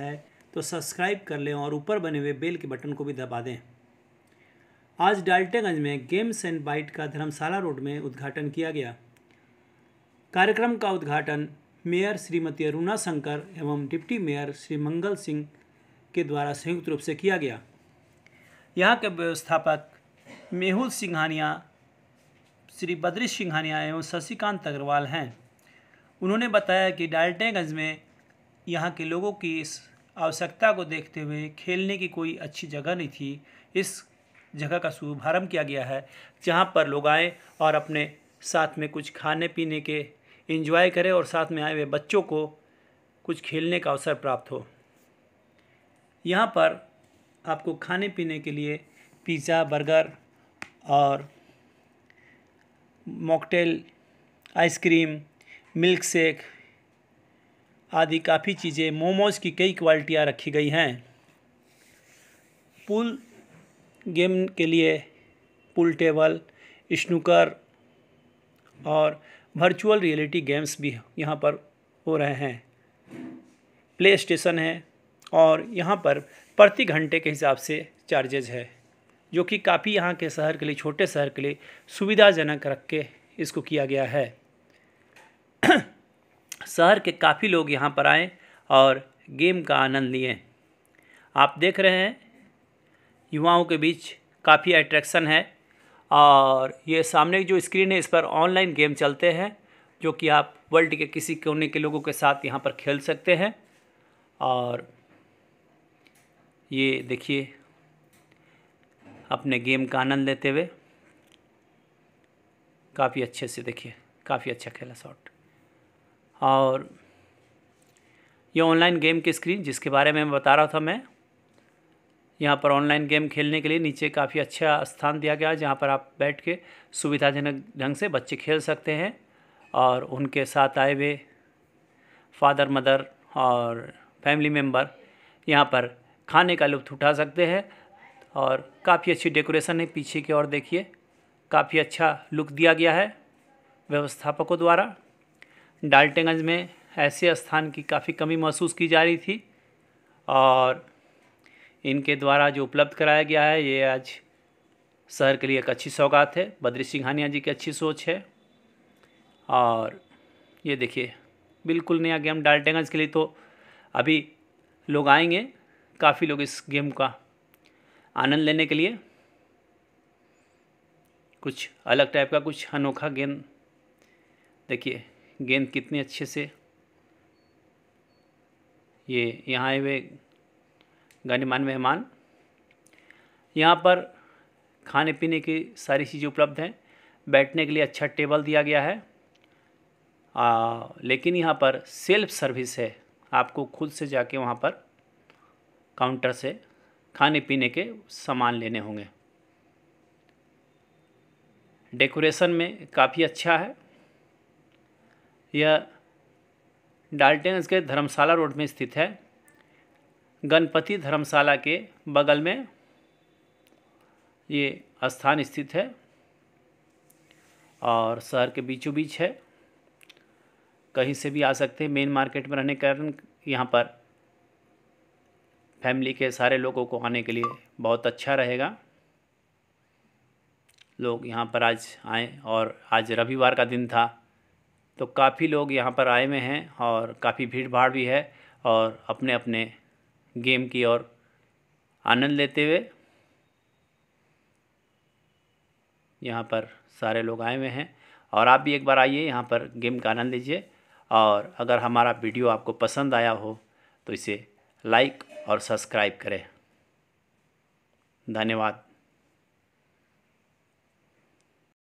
है तो सब्सक्राइब कर लें और ऊपर बने हुए बेल के बटन को भी दबा दें आज डाल्टेगंज में गेम्स एंड बाइट का धर्मशाला रोड में उद्घाटन किया गया कार्यक्रम का उद्घाटन मेयर श्रीमती अरुणा शंकर एवं डिप्टी मेयर श्री मंगल सिंह के द्वारा संयुक्त रूप से किया गया यहाँ के व्यवस्थापक मेहुल सिंघानिया श्री बद्री सिंघानिया एवं शशिकांत अग्रवाल हैं उन्होंने बताया कि डाल्टेगंज में यहाँ के लोगों की इस आवश्यकता को देखते हुए खेलने की कोई अच्छी जगह नहीं थी इस जगह का शुभारम्भ किया गया है जहाँ पर लोग आएँ और अपने साथ में कुछ खाने पीने के इंजॉय करें और साथ में आए हुए बच्चों को कुछ खेलने का अवसर प्राप्त हो यहाँ पर आपको खाने पीने के लिए पिज़्ज़ा बर्गर और मॉकटेल आइसक्रीम मिल्क शेक आदि काफ़ी चीज़ें मोमोज़ की कई क्वालिटियाँ रखी गई हैं पुल गेम के लिए पुल टेबल स्नूकर और वर्चुअल रियलिटी गेम्स भी यहाँ पर हो रहे हैं प्ले स्टेशन है और यहाँ पर प्रति घंटे के हिसाब से चार्जेज है जो कि काफ़ी यहाँ के शहर के लिए छोटे शहर के लिए सुविधाजनक रख के इसको किया गया है शहर के काफ़ी लोग यहाँ पर आए और गेम का आनंद लिए आप देख रहे हैं युवाओं के बीच काफ़ी अट्रैक्शन है और ये सामने जो स्क्रीन है इस पर ऑनलाइन गेम चलते हैं जो कि आप वर्ल्ड के किसी कोने के लोगों के साथ यहाँ पर खेल सकते हैं और ये देखिए अपने गेम का आनंद लेते हुए काफ़ी अच्छे से देखिए काफ़ी अच्छा खेला शॉट और ये ऑनलाइन गेम की स्क्रीन जिसके बारे में बता रहा था मैं यहाँ पर ऑनलाइन गेम खेलने के लिए नीचे काफ़ी अच्छा स्थान दिया गया जहाँ पर आप बैठ के सुविधाजनक ढंग से बच्चे खेल सकते हैं और उनके साथ आए हुए फादर मदर और फैमिली मेम्बर यहाँ पर खाने का लुत्फ उठा सकते हैं और काफ़ी अच्छी डेकोरेशन है पीछे की ओर देखिए काफ़ी अच्छा लुक दिया गया है व्यवस्थापकों द्वारा डाल्टेगंज में ऐसे स्थान की काफ़ी कमी महसूस की जा रही थी और इनके द्वारा जो उपलब्ध कराया गया है ये आज शहर के लिए एक अच्छी सौगात है बद्री सिंघानिया जी की अच्छी सोच है और ये देखिए बिल्कुल नया गेम डाल्टेगंज के लिए तो अभी लोग आएंगे काफ़ी लोग इस गेम का आनंद लेने के लिए कुछ अलग टाइप का कुछ अनोखा गेम देखिए गेंद कितने अच्छे से ये यहाँ आए हुए गणिमान मेहमान यहाँ पर खाने पीने की सारी चीज़ें उपलब्ध हैं बैठने के लिए अच्छा टेबल दिया गया है आ, लेकिन यहाँ पर सेल्फ सर्विस है आपको खुद से जाके वहाँ पर काउंटर से खाने पीने के सामान लेने होंगे डेकोरेशन में काफ़ी अच्छा है यह डाल्टेन्स के धर्मशाला रोड में स्थित है गणपति धर्मशाला के बगल में ये स्थान स्थित है और शहर के बीचों बीच है कहीं से भी आ सकते हैं मेन मार्केट में रहने के कारण यहाँ पर फैमिली के सारे लोगों को आने के लिए बहुत अच्छा रहेगा लोग यहाँ पर आज आए और आज रविवार का दिन था तो काफ़ी लोग यहाँ पर आए हुए हैं और काफ़ी भीड़ भाड़ भी है और अपने अपने गेम की और आनंद लेते हुए यहाँ पर सारे लोग आए हुए हैं और आप भी एक बार आइए यहाँ पर गेम का आनंद लीजिए और अगर हमारा वीडियो आपको पसंद आया हो तो इसे लाइक और सब्सक्राइब करें धन्यवाद